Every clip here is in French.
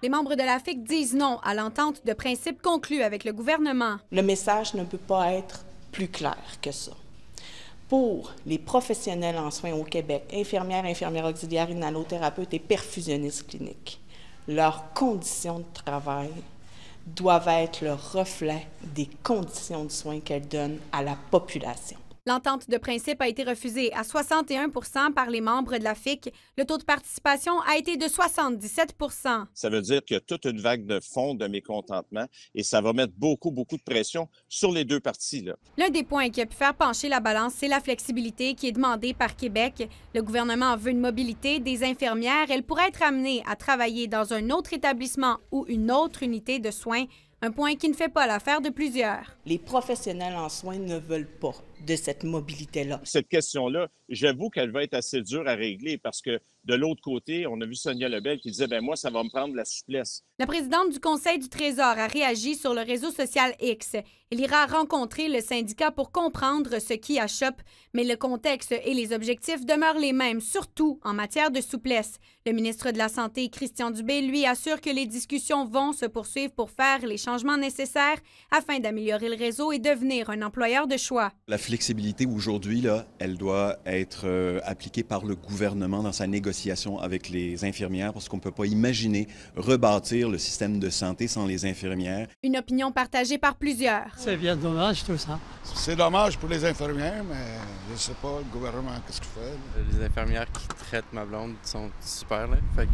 Les membres de la FIC disent non à l'entente de principe conclue avec le gouvernement. Le message ne peut pas être plus clair que ça. Pour les professionnels en soins au Québec, infirmières, infirmières auxiliaires, inhalothérapeutes et perfusionnistes cliniques, leurs conditions de travail doivent être le reflet des conditions de soins qu'elles donnent à la population. L'entente de principe a été refusée à 61 par les membres de la FIC. Le taux de participation a été de 77 Ça veut dire qu'il y a toute une vague de fonds de mécontentement et ça va mettre beaucoup, beaucoup de pression sur les deux parties. L'un des points qui a pu faire pencher la balance, c'est la flexibilité qui est demandée par Québec. Le gouvernement veut une mobilité des infirmières. Elles pourraient être amenées à travailler dans un autre établissement ou une autre unité de soins, un point qui ne fait pas l'affaire de plusieurs. Les professionnels en soins ne veulent pas de cette mobilité-là? Cette question-là, j'avoue qu'elle va être assez dure à régler parce que de l'autre côté, on a vu Sonia Lebel qui disait ben moi ça va me prendre la souplesse. La présidente du Conseil du Trésor a réagi sur le réseau social X. Elle ira rencontrer le syndicat pour comprendre ce qui achoppe, mais le contexte et les objectifs demeurent les mêmes, surtout en matière de souplesse. Le ministre de la Santé Christian Dubé lui assure que les discussions vont se poursuivre pour faire les changements nécessaires afin d'améliorer le réseau et devenir un employeur de choix. La flexibilité aujourd'hui, là, elle doit être euh, appliquée par le gouvernement dans sa négociation avec les infirmières parce qu'on ne peut pas imaginer rebâtir le système de santé sans les infirmières. Une opinion partagée par plusieurs. C'est bien dommage tout ça. C'est dommage pour les infirmières, mais je ne sais pas le gouvernement qu'est-ce qu'il fait. Les infirmières qui traitent ma blonde sont super, là, fait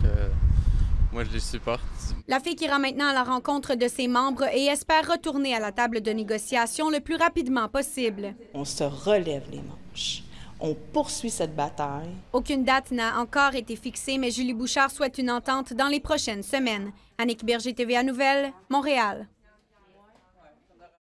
moi, je les supporte. La FIC ira maintenant à la rencontre de ses membres et espère retourner à la table de négociation le plus rapidement possible. On se relève les manches. On poursuit cette bataille. Aucune date n'a encore été fixée, mais Julie Bouchard souhaite une entente dans les prochaines semaines. Annick Berger, TVA Nouvelle, Montréal.